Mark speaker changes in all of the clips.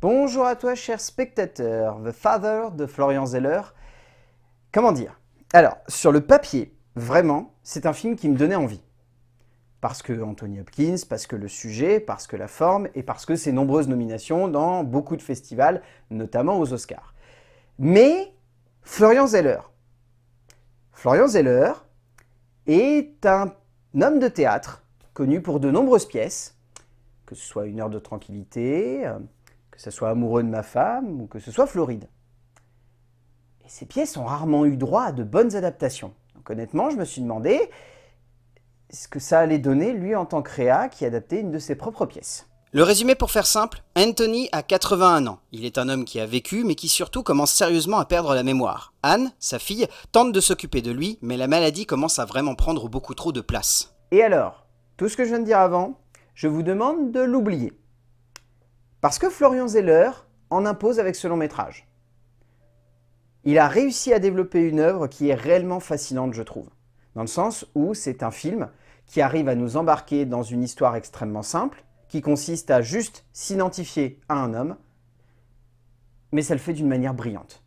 Speaker 1: Bonjour à toi, cher spectateur, The Father de Florian Zeller. Comment dire Alors, sur le papier, vraiment, c'est un film qui me donnait envie. Parce que Anthony Hopkins, parce que le sujet, parce que la forme et parce que ses nombreuses nominations dans beaucoup de festivals, notamment aux Oscars. Mais Florian Zeller. Florian Zeller est un homme de théâtre connu pour de nombreuses pièces, que ce soit Une heure de tranquillité, euh, que ce soit amoureux de ma femme ou que ce soit Floride. Et ces pièces ont rarement eu droit à de bonnes adaptations. Donc honnêtement, je me suis demandé ce que ça allait donner lui en tant que créa qui adaptait une de ses propres pièces. Le résumé pour faire simple, Anthony a 81 ans. Il est un homme qui a vécu mais qui surtout commence sérieusement à perdre la mémoire. Anne, sa fille, tente de s'occuper de lui mais la maladie commence à vraiment prendre beaucoup trop de place. Et alors, tout ce que je viens de dire avant, je vous demande de l'oublier. Parce que Florian Zeller en impose avec ce long métrage. Il a réussi à développer une œuvre qui est réellement fascinante, je trouve. Dans le sens où c'est un film qui arrive à nous embarquer dans une histoire extrêmement simple, qui consiste à juste s'identifier à un homme, mais ça le fait d'une manière brillante.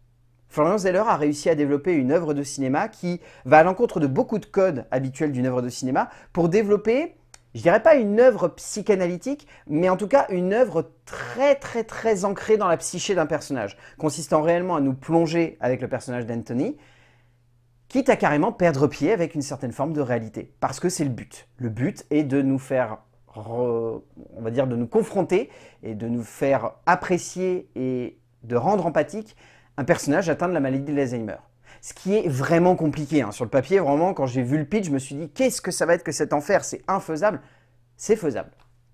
Speaker 1: Florian Zeller a réussi à développer une œuvre de cinéma qui va à l'encontre de beaucoup de codes habituels d'une œuvre de cinéma pour développer je dirais pas une œuvre psychanalytique, mais en tout cas une œuvre très très très ancrée dans la psyché d'un personnage, consistant réellement à nous plonger avec le personnage d'Anthony, quitte à carrément perdre pied avec une certaine forme de réalité, parce que c'est le but. Le but est de nous faire, on va dire, de nous confronter et de nous faire apprécier et de rendre empathique un personnage atteint de la maladie d'Alzheimer ce qui est vraiment compliqué. Hein. Sur le papier, vraiment, quand j'ai vu le pitch, je me suis dit qu'est-ce que ça va être que cet enfer C'est infaisable. C'est faisable.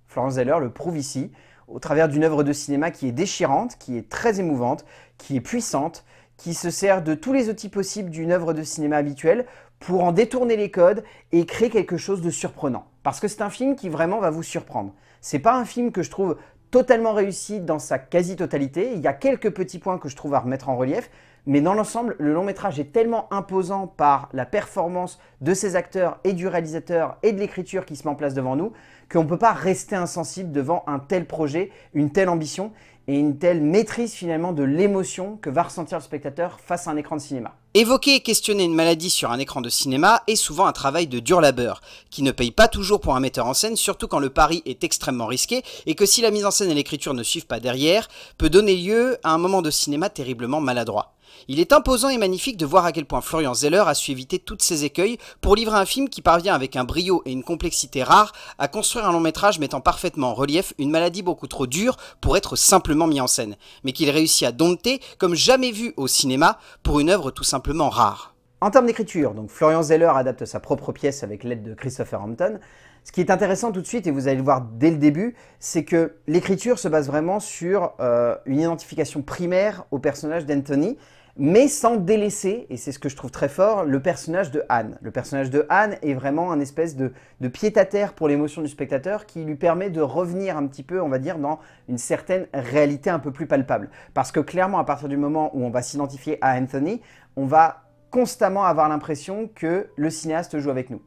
Speaker 1: Florence Zeller le prouve ici, au travers d'une œuvre de cinéma qui est déchirante, qui est très émouvante, qui est puissante, qui se sert de tous les outils possibles d'une œuvre de cinéma habituelle pour en détourner les codes et créer quelque chose de surprenant. Parce que c'est un film qui vraiment va vous surprendre. C'est pas un film que je trouve totalement réussi dans sa quasi-totalité. Il y a quelques petits points que je trouve à remettre en relief, mais dans l'ensemble, le long métrage est tellement imposant par la performance de ses acteurs et du réalisateur et de l'écriture qui se met en place devant nous qu'on ne peut pas rester insensible devant un tel projet, une telle ambition et une telle maîtrise finalement de l'émotion que va ressentir le spectateur face à un écran de cinéma. Évoquer et questionner une maladie sur un écran de cinéma est souvent un travail de dur labeur, qui ne paye pas toujours pour un metteur en scène, surtout quand le pari est extrêmement risqué et que si la mise en scène et l'écriture ne suivent pas derrière, peut donner lieu à un moment de cinéma terriblement maladroit. Il est imposant et magnifique de voir à quel point Florian Zeller a su éviter toutes ces écueils pour livrer un film qui parvient avec un brio et une complexité rares à construire un long métrage mettant parfaitement en relief une maladie beaucoup trop dure pour être simplement mis en scène, mais qu'il réussit à dompter comme jamais vu au cinéma pour une œuvre tout simplement rare. En termes d'écriture, donc Florian Zeller adapte sa propre pièce avec l'aide de Christopher Hampton, ce qui est intéressant tout de suite, et vous allez le voir dès le début, c'est que l'écriture se base vraiment sur euh, une identification primaire au personnage d'Anthony, mais sans délaisser, et c'est ce que je trouve très fort, le personnage de Anne. Le personnage de Anne est vraiment un espèce de, de pied-à-terre pour l'émotion du spectateur qui lui permet de revenir un petit peu, on va dire, dans une certaine réalité un peu plus palpable. Parce que clairement, à partir du moment où on va s'identifier à Anthony, on va constamment avoir l'impression que le cinéaste joue avec nous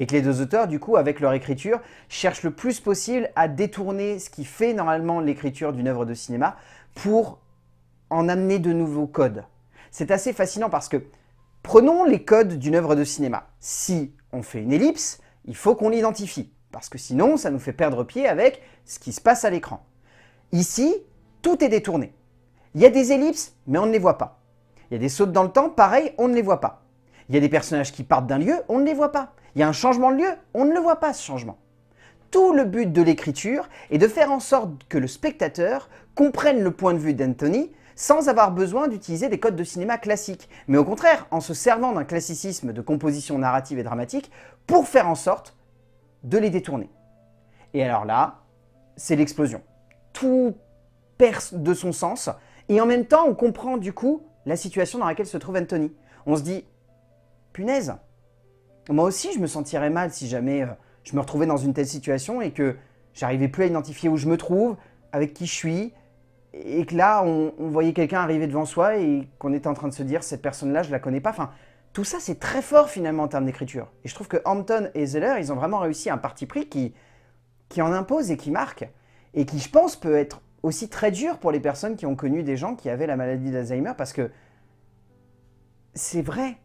Speaker 1: et que les deux auteurs, du coup, avec leur écriture, cherchent le plus possible à détourner ce qui fait normalement l'écriture d'une œuvre de cinéma pour en amener de nouveaux codes. C'est assez fascinant parce que prenons les codes d'une œuvre de cinéma. Si on fait une ellipse, il faut qu'on l'identifie parce que sinon ça nous fait perdre pied avec ce qui se passe à l'écran. Ici, tout est détourné. Il y a des ellipses, mais on ne les voit pas. Il y a des sautes dans le temps, pareil, on ne les voit pas. Il y a des personnages qui partent d'un lieu, on ne les voit pas. Il y a un changement de lieu, on ne le voit pas ce changement. Tout le but de l'écriture est de faire en sorte que le spectateur comprenne le point de vue d'Anthony sans avoir besoin d'utiliser des codes de cinéma classiques, mais au contraire en se servant d'un classicisme de composition narrative et dramatique pour faire en sorte de les détourner. Et alors là, c'est l'explosion. Tout perd de son sens, et en même temps on comprend du coup la situation dans laquelle se trouve Anthony. On se dit, punaise, moi aussi, je me sentirais mal si jamais euh, je me retrouvais dans une telle situation et que j'arrivais plus à identifier où je me trouve, avec qui je suis, et que là, on, voyait quelqu'un arriver devant soi et qu'on était en train de se dire, cette personne-là, je la connais pas. Enfin, tout ça, c'est très fort finalement en termes d'écriture. Et je trouve que Hampton et Zeller, ils ont vraiment réussi un parti pris qui, qui en impose et qui marque, et qui, je pense, peut être aussi très dur pour les personnes qui ont connu des gens qui avaient la maladie d'Alzheimer, parce que c'est vrai,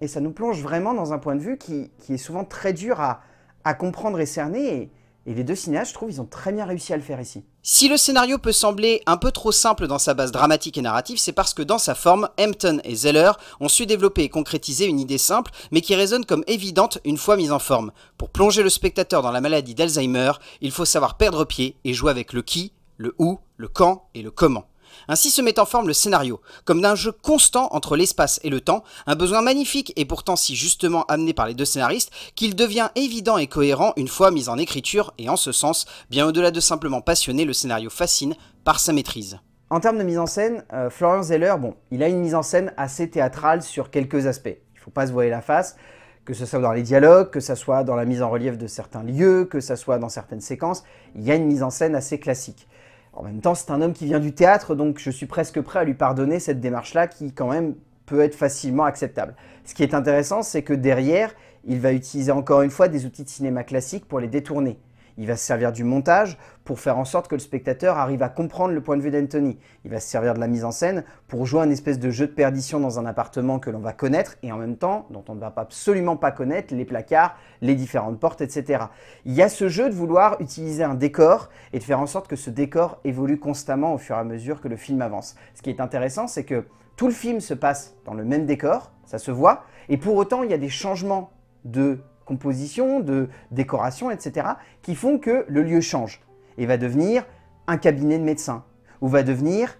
Speaker 1: et ça nous plonge vraiment dans un point de vue qui, est souvent très dur à, comprendre et cerner. Et, et, les deux cinéastes, je trouve, ils ont très bien réussi à le faire ici. Si le scénario peut sembler un peu trop simple dans sa base dramatique et narrative, c'est parce que dans sa forme, Hampton et Zeller ont su développer et concrétiser une idée simple, mais qui résonne comme évidente une fois mise en forme. Pour plonger le spectateur dans la maladie d'Alzheimer, il faut savoir perdre pied et jouer avec le qui, le où, le quand et le comment. Ainsi se met en forme le scénario, comme d'un jeu constant entre l'espace et le temps, un besoin magnifique et pourtant si justement amené par les deux scénaristes qu'il devient évident et cohérent une fois mis en écriture et en ce sens, bien au-delà de simplement passionner, le scénario fascine par sa maîtrise. En termes de mise en scène, euh, Florian Zeller, bon, il a une mise en scène assez théâtrale sur quelques aspects. Il ne faut pas se voiler la face, que ce soit dans les dialogues, que ce soit dans la mise en relief de certains lieux, que ce soit dans certaines séquences, il y a une mise en scène assez classique. En même temps, c'est un homme qui vient du théâtre, donc je suis presque prêt à lui pardonner cette démarche-là qui, quand même, peut être facilement acceptable. Ce qui est intéressant, c'est que derrière, il va utiliser encore une fois des outils de cinéma classiques pour les détourner. Il va se servir du montage pour faire en sorte que le spectateur arrive à comprendre le point de vue d'Anthony. Il va se servir de la mise en scène pour jouer un espèce de jeu de perdition dans un appartement que l'on va connaître et en même temps dont on ne va absolument pas connaître les placards, les différentes portes, etc. Il y a ce jeu de vouloir utiliser un décor et de faire en sorte que ce décor évolue constamment au fur et à mesure que le film avance. Ce qui est intéressant, c'est que tout le film se passe dans le même décor, ça se voit, et pour autant il y a des changements de composition, de décoration, etc., qui font que le lieu change et va devenir un cabinet de médecin, ou va devenir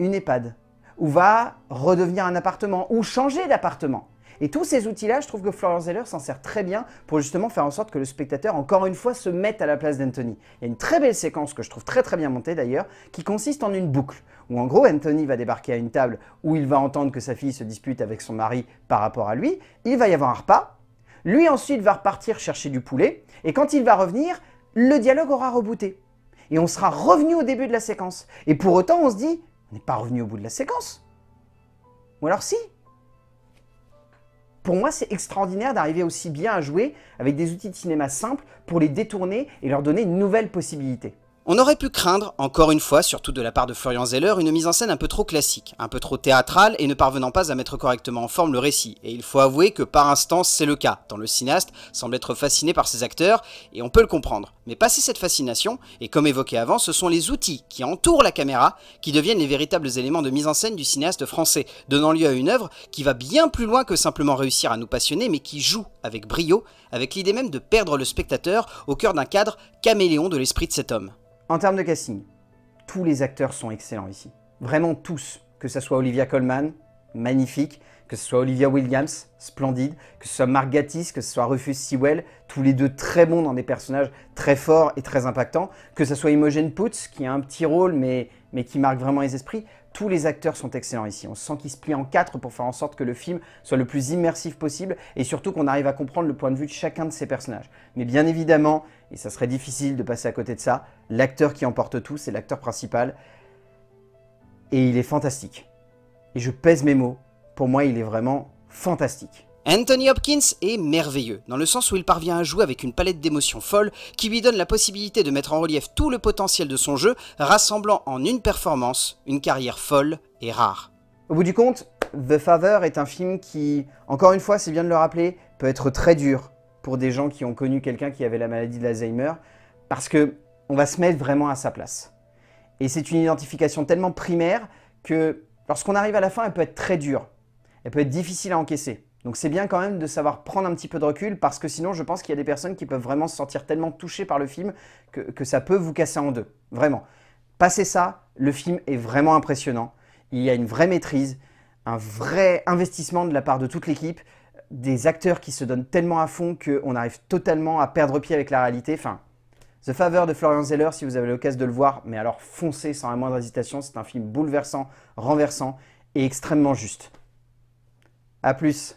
Speaker 1: une EHPAD, ou va redevenir un appartement, ou changer d'appartement. Et tous ces outils-là, je trouve que Florence Zeller s'en sert très bien pour justement faire en sorte que le spectateur, encore une fois, se mette à la place d'Anthony. Il y a une très belle séquence que je trouve très très bien montée d'ailleurs, qui consiste en une boucle, où en gros Anthony va débarquer à une table où il va entendre que sa fille se dispute avec son mari par rapport à lui, il va y avoir un repas, lui ensuite va repartir chercher du poulet, et quand il va revenir, le dialogue aura rebooté. Et on sera revenu au début de la séquence. Et pour autant, on se dit, on n'est pas revenu au bout de la séquence. Ou alors si. Pour moi, c'est extraordinaire d'arriver aussi bien à jouer avec des outils de cinéma simples pour les détourner et leur donner une nouvelle possibilité. On aurait pu craindre, encore une fois, surtout de la part de Florian Zeller, une mise en scène un peu trop classique, un peu trop théâtrale et ne parvenant pas à mettre correctement en forme le récit. Et il faut avouer que par instance c'est le cas, tant le cinéaste semble être fasciné par ses acteurs, et on peut le comprendre. Mais passer cette fascination, et comme évoqué avant, ce sont les outils qui entourent la caméra qui deviennent les véritables éléments de mise en scène du cinéaste français, donnant lieu à une œuvre qui va bien plus loin que simplement réussir à nous passionner, mais qui joue avec brio, avec l'idée même de perdre le spectateur au cœur d'un cadre caméléon de l'esprit de cet homme. En termes de casting, tous les acteurs sont excellents ici. Vraiment tous, que ce soit Olivia Colman, magnifique, que ce soit Olivia Williams, splendide, que ce soit Mark Gatiss, que ce soit Rufus Sewell, tous les deux très bons dans des personnages très forts et très impactants, que ce soit Imogen Poots, qui a un petit rôle mais, mais qui marque vraiment les esprits, tous les acteurs sont excellents ici. On sent qu'ils se plient en quatre pour faire en sorte que le film soit le plus immersif possible et surtout qu'on arrive à comprendre le point de vue de chacun de ces personnages. Mais bien évidemment, et ça serait difficile de passer à côté de ça. L'acteur qui emporte tout, c'est l'acteur principal, et il est fantastique. Et je pèse mes mots, pour moi il est vraiment fantastique. Anthony Hopkins est merveilleux, dans le sens où il parvient à jouer avec une palette d'émotions folles qui lui donne la possibilité de mettre en relief tout le potentiel de son jeu, rassemblant en une performance une carrière folle et rare. Au bout du compte, The Father est un film qui, encore une fois, c'est bien de le rappeler, peut être très dur, pour des gens qui ont connu quelqu'un qui avait la maladie de l'Alzheimer, parce que va se mettre vraiment à sa place. Et c'est une identification tellement primaire que lorsqu'on arrive à la fin, elle peut être très dure. Elle peut être difficile à encaisser. Donc c'est bien quand même de savoir prendre un petit peu de recul parce que sinon je pense qu'il y a des personnes qui peuvent vraiment se sentir tellement touchées par le film que, que ça peut vous casser en deux. Vraiment. Passez ça, le film est vraiment impressionnant. Il y a une vraie maîtrise, un vrai investissement de la part de toute l'équipe des acteurs qui se donnent tellement à fond qu'on arrive totalement à perdre pied avec la réalité. Enfin, The Favor de Florian Zeller, si vous avez l'occasion de le voir, mais alors foncez sans la moindre hésitation, c'est un film bouleversant, renversant et extrêmement juste. A plus